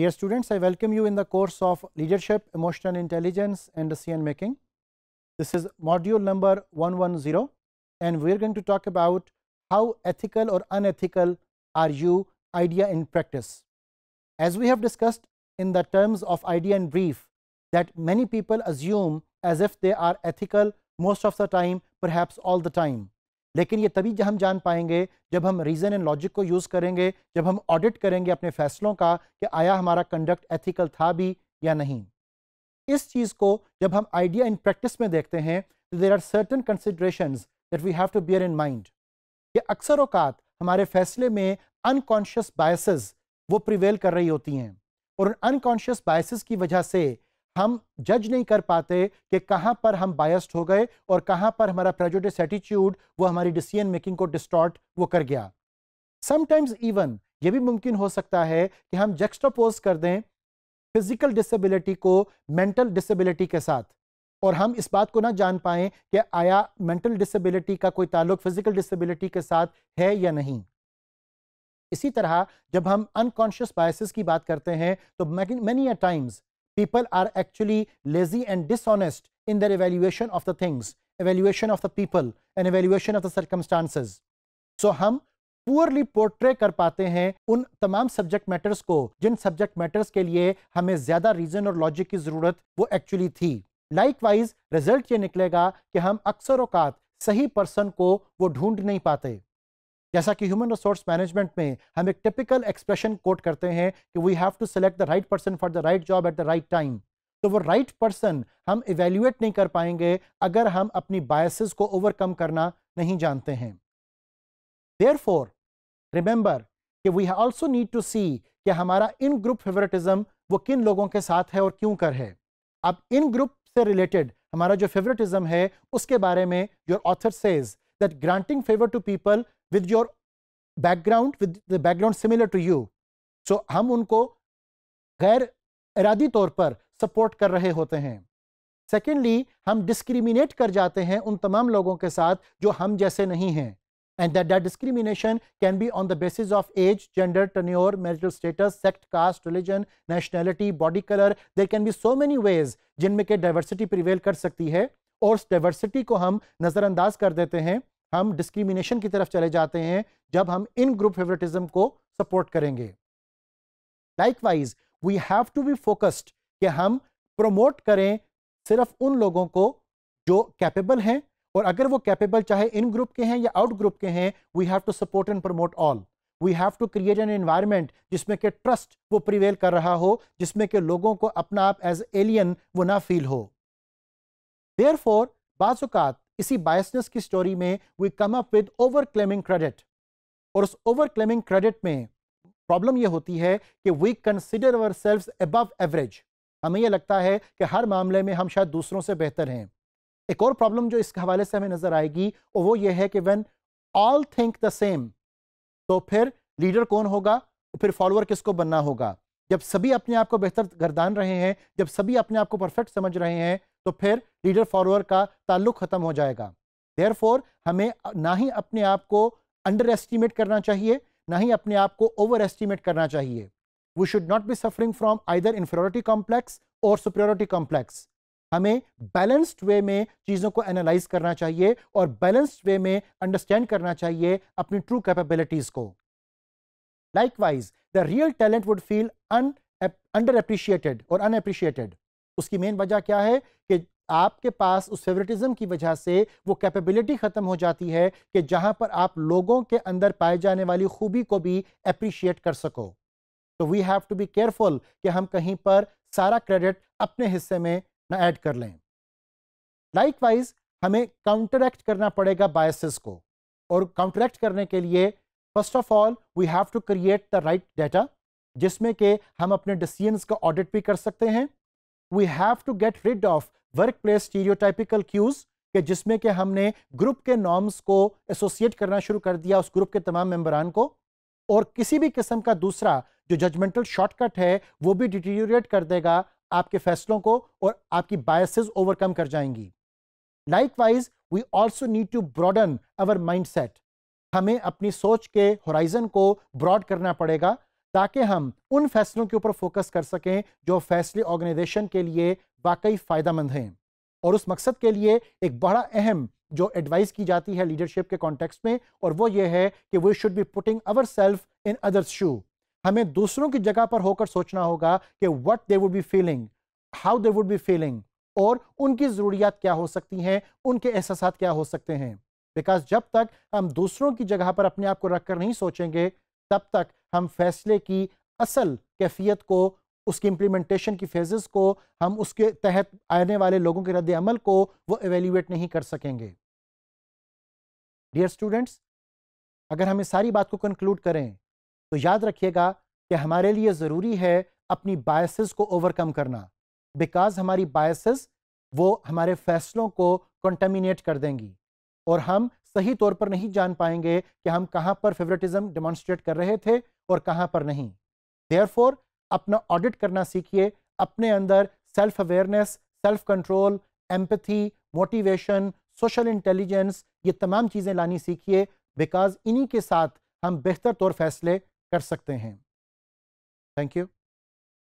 Dear students, I welcome you in the course of Leadership, Emotional Intelligence and Decision Making. This is module number 110 and we are going to talk about how ethical or unethical are you idea in practice. As we have discussed in the terms of idea in brief that many people assume as if they are ethical most of the time perhaps all the time. लेकिन ये तभी हम जान पाएंगे जब हम reason and logic को use करेंगे जब हम ऑडिट करेंगे अपने फैसलों का कि आया हमारा कंडक्ट एथिकल था भी या नहीं इस चीज़ को जब हम आइडिया इन प्रैक्टिस में देखते हैं तो there are certain consideration that we have to bear in mind कि अक्सर औकात हमारे फैसले में अनकॉन्शियस बायसेस वो प्रिवेल कर रही होती हैं और उन अनकॉन्शियस बायसेस की वजह से हम जज नहीं कर पाते कि कहाँ पर हम बायस्ड हो गए और कहाँ पर हमारा प्रेजुडिस एटीट्यूड वो हमारी डिसीजन मेकिंग को डिस्टॉर्ट वो कर गया समटाइम्स इवन ये भी मुमकिन हो सकता है कि हम जक्स्टापोज कर दें फिजिकल डिसेबिलिटी को मेंटल डिसेबिलिटी के साथ और हम इस बात को ना जान पाएं कि आया मेंटल डिसेबिलिटी का कोई ताल्लुक फिजिकल डिसेबिलिटी के साथ है या नहीं इसी तरह जब हम अनकॉन्शियस बायसेस की बात करते हैं तो many a times people are actually lazy and dishonest in their evaluation of the things, evaluation of the people and evaluation of the circumstances. So hum poorly portray kar pate hain un tamam subject matters ko jin subject matters ke liye hame zyada reason aur logic ki zarurat wo actually थी likewise result ये निकलेगा कि हम अक्सर अवकात sahi person ko wo dhoond nahi pate जैसा कि human resource management में हम एक टिपिकल एक्सप्रेशन कोट करते हैं कि we have to select the right person for the right job at the right time तो वो राइट right पर्सन हम इवेल्युएट नहीं कर पाएंगे अगर हम अपनी बायसेस को ओवरकम करना नहीं जानते हैं देयर फोर रिमेंबर कि we also need to see कि हमारा इन ग्रुप फेवरेटिज्म वो किन लोगों के साथ है और क्यों कर है अब इन ग्रुप से रिलेटेड हमारा जो फेवरेटिज्म है उसके बारे में your author says that granting favour to people with your background with the background similar to you so हम उनको गैर इरादी तौर पर सपोर्ट कर रहे होते हैं सेकेंडली हम डिस्क्रिमिनेट कर जाते हैं उन तमाम लोगों के साथ जो हम जैसे नहीं हैं and that that discrimination can be on the basis of age gender tenure marital status sect caste religion nationality body colour there can be so many ways जिनमें के डाइवर्सिटी प्रिवेल कर सकती है और उस डाइवर्सिटी को हम नज़रअंदाज कर देते हैं हम डिस्क्रिमिनेशन की तरफ चले जाते हैं जब हम इन ग्रुप फेवरेटिज्म को सपोर्ट करेंगे likewise we have to be focused कि हम प्रमोट करें सिर्फ उन लोगों को जो कैपेबल हैं और अगर वो कैपेबल चाहे इन ग्रुप के हैं या आउट ग्रुप के हैं we have to support and promote all we have to create an environment जिसमें के ट्रस्ट वो प्रिवेल कर रहा हो जिसमें के लोगों को अपना आप एज एलियन वो ना फील हो देयर फोर बाज़ात इसी बायसनेस की स्टोरी में we come up with over claiming credit और उस ओवर क्लेमिंग क्रेडिट में प्रॉब्लम यह होती है कि we consider our self above average हमें यह लगता है कि हर मामले में हम शायद दूसरों से बेहतर हैं एक और प्रॉब्लम जो इस हवाले से हमें नजर आएगी और वो ये है कि when all think the same तो फिर लीडर कौन होगा फिर फॉलोअर किसको बनना होगा जब सभी अपने आप को बेहतर गर्दान रहे हैं जब सभी अपने आप को परफेक्ट समझ रहे हैं तो फिर लीडर फॉलोअर का ताल्लुक खत्म हो जाएगा देयर हमें ना ही अपने आप को अंडर एस्टिमेट करना चाहिए ना ही अपने आप को ओवर एस्टिमेट करना चाहिए we should not be suffering from either inferiority complex और सुपेरिटी कॉम्प्लेक्स हमें बैलेंस्ड वे में चीज़ों को एनालाइज करना चाहिए और बैलेंस्ड वे में अंडरस्टैंड करना चाहिए अपनी ट्रू कैपेबिलिटीज़ को Likewise, the real talent would feel un, underappreciated or unappreciated. उसकी मेन वजह क्या है कि आपके पास उस फेवरेटिज्म की वजह से वो कैपेबिलिटी ख़त्म हो जाती है कि जहां पर आप लोगों के अंदर पाए जाने वाली खूबी को भी अप्रिशिएट कर सको तो we have to be careful कि हम कहीं पर सारा क्रेडिट अपने हिस्से में ना ऐड कर लें लाइकवाइज हमें काउंटरैक्ट करना पड़ेगा बायसेस को और काउंटरैक्ट करने के लिए first of all we have to create the right data जिसमें के हम अपने डिसीजन का ऑडिट भी कर सकते हैं we have to get rid of workplace stereotypical cues के जिसमें कि हमने ग्रुप के नॉर्म्स को एसोसिएट करना शुरू कर दिया उस ग्रुप के तमाम मेम्बरान को और किसी भी किस्म का दूसरा जो जजमेंटल शॉर्टकट है वो भी डिटीरियोरेट कर देगा आपके फैसलों को और आपकी बायसेस ओवरकम कर जाएंगी likewise we also need to broaden our mind set हमें अपनी सोच के होराइजन को ब्रॉड करना पड़ेगा ताकि हम उन फैसलों के ऊपर फोकस कर सकें जो फैसले ऑर्गेनाइजेशन के लिए वाकई फ़ायदा हैं और उस मकसद के लिए एक बड़ा अहम जो एडवाइस की जाती है लीडरशिप के कॉन्टेक्स्ट में और वो ये है कि we should be putting our self in others shoe हमें दूसरों की जगह पर होकर सोचना होगा कि what they would be feeling how they would be feeling और उनकी ज़रूरियात क्या हो सकती हैं उनके एहसास क्या हो सकते हैं बिकॉज जब तक हम दूसरों की जगह पर अपने आप को रख कर नहीं सोचेंगे तब तक हम फैसले की असल कैफियत को उसकी इम्प्लीमेंटेशन की फेजेस को हम उसके तहत आने वाले लोगों के रद्द अमल को वो एवेल्यूएट नहीं कर सकेंगे डियर स्टूडेंट्स अगर हम इस सारी बात को कंक्लूड करें तो याद रखिएगा कि हमारे लिए ज़रूरी है अपनी बायसेस को ओवरकम करना बिकॉज हमारी बायसेस वो हमारे फैसलों को कंटेमिनेट कर देंगी और हम सही तौर पर नहीं जान पाएंगे कि हम कहां पर फेवरेटिज्म डेमोन्स्ट्रेट कर रहे थे और कहां पर नहीं देयरफॉर अपना ऑडिट करना सीखिए अपने अंदर self awareness self control empathy motivation social intelligence ये तमाम चीज़ें लानी सीखिए बिकॉज इन्हीं के साथ हम बेहतर तौर फैसले कर सकते हैं थैंक यू